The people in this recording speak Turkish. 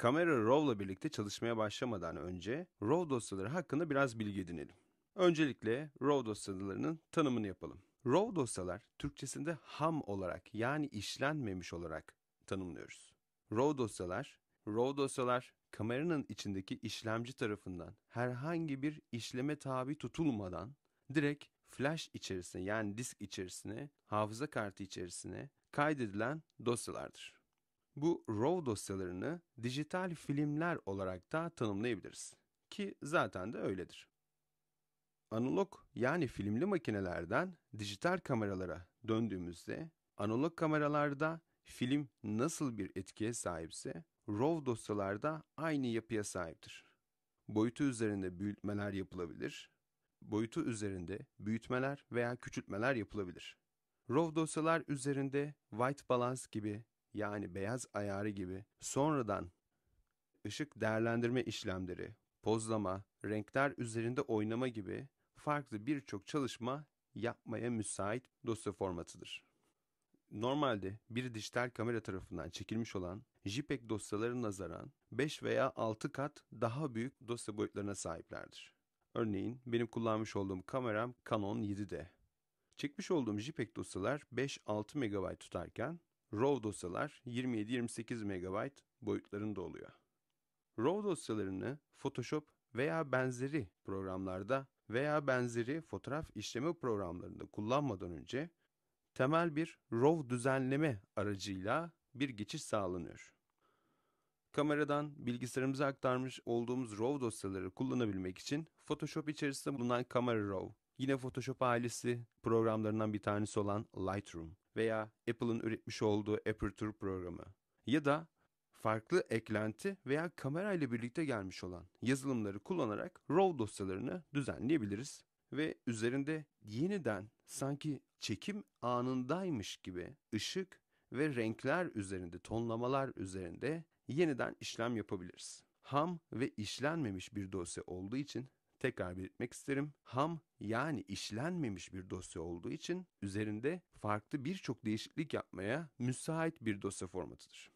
Kamera Raw'la birlikte çalışmaya başlamadan önce Raw dosyaları hakkında biraz bilgi edinelim. Öncelikle RAW dosyalarının tanımını yapalım. RAW dosyalar Türkçesinde ham olarak yani işlenmemiş olarak tanımlıyoruz. RAW dosyalar, RAW dosyalar kameranın içindeki işlemci tarafından herhangi bir işleme tabi tutulmadan direkt flash içerisine yani disk içerisine, hafıza kartı içerisine kaydedilen dosyalardır. Bu RAW dosyalarını dijital filmler olarak da tanımlayabiliriz. Ki zaten de öyledir. Analog yani filmli makinelerden dijital kameralara döndüğümüzde analog kameralarda film nasıl bir etkiye sahipse RAW dosyalarda aynı yapıya sahiptir. Boyutu üzerinde büyütmeler yapılabilir. Boyutu üzerinde büyütmeler veya küçültmeler yapılabilir. RAW dosyalar üzerinde white balance gibi yani beyaz ayarı gibi sonradan ışık değerlendirme işlemleri, pozlama, renkler üzerinde oynama gibi farklı birçok çalışma yapmaya müsait dosya formatıdır. Normalde bir dijital kamera tarafından çekilmiş olan JPEG dosyalarına nazaran 5 veya 6 kat daha büyük dosya boyutlarına sahiplerdir. Örneğin benim kullanmış olduğum kameram Canon 7D. Çekmiş olduğum JPEG dosyalar 5-6 MB tutarken RAW dosyalar 27-28 MB boyutlarında oluyor. RAW dosyalarını Photoshop veya benzeri programlarda veya benzeri fotoğraf işleme programlarında kullanmadan önce temel bir RAW düzenleme aracıyla bir geçiş sağlanıyor. Kameradan bilgisayarımıza aktarmış olduğumuz RAW dosyaları kullanabilmek için Photoshop içerisinde bulunan Kamera RAW Yine Photoshop ailesi programlarından bir tanesi olan Lightroom veya Apple'ın üretmiş olduğu Aperture programı ya da farklı eklenti veya kamera ile birlikte gelmiş olan yazılımları kullanarak RAW dosyalarını düzenleyebiliriz ve üzerinde yeniden sanki çekim anındaymış gibi ışık ve renkler üzerinde, tonlamalar üzerinde yeniden işlem yapabiliriz. Ham ve işlenmemiş bir dosya olduğu için tekrar belirtmek isterim. Ham yani işlenmemiş bir dosya olduğu için üzerinde farklı birçok değişiklik yapmaya müsait bir dosya formatıdır.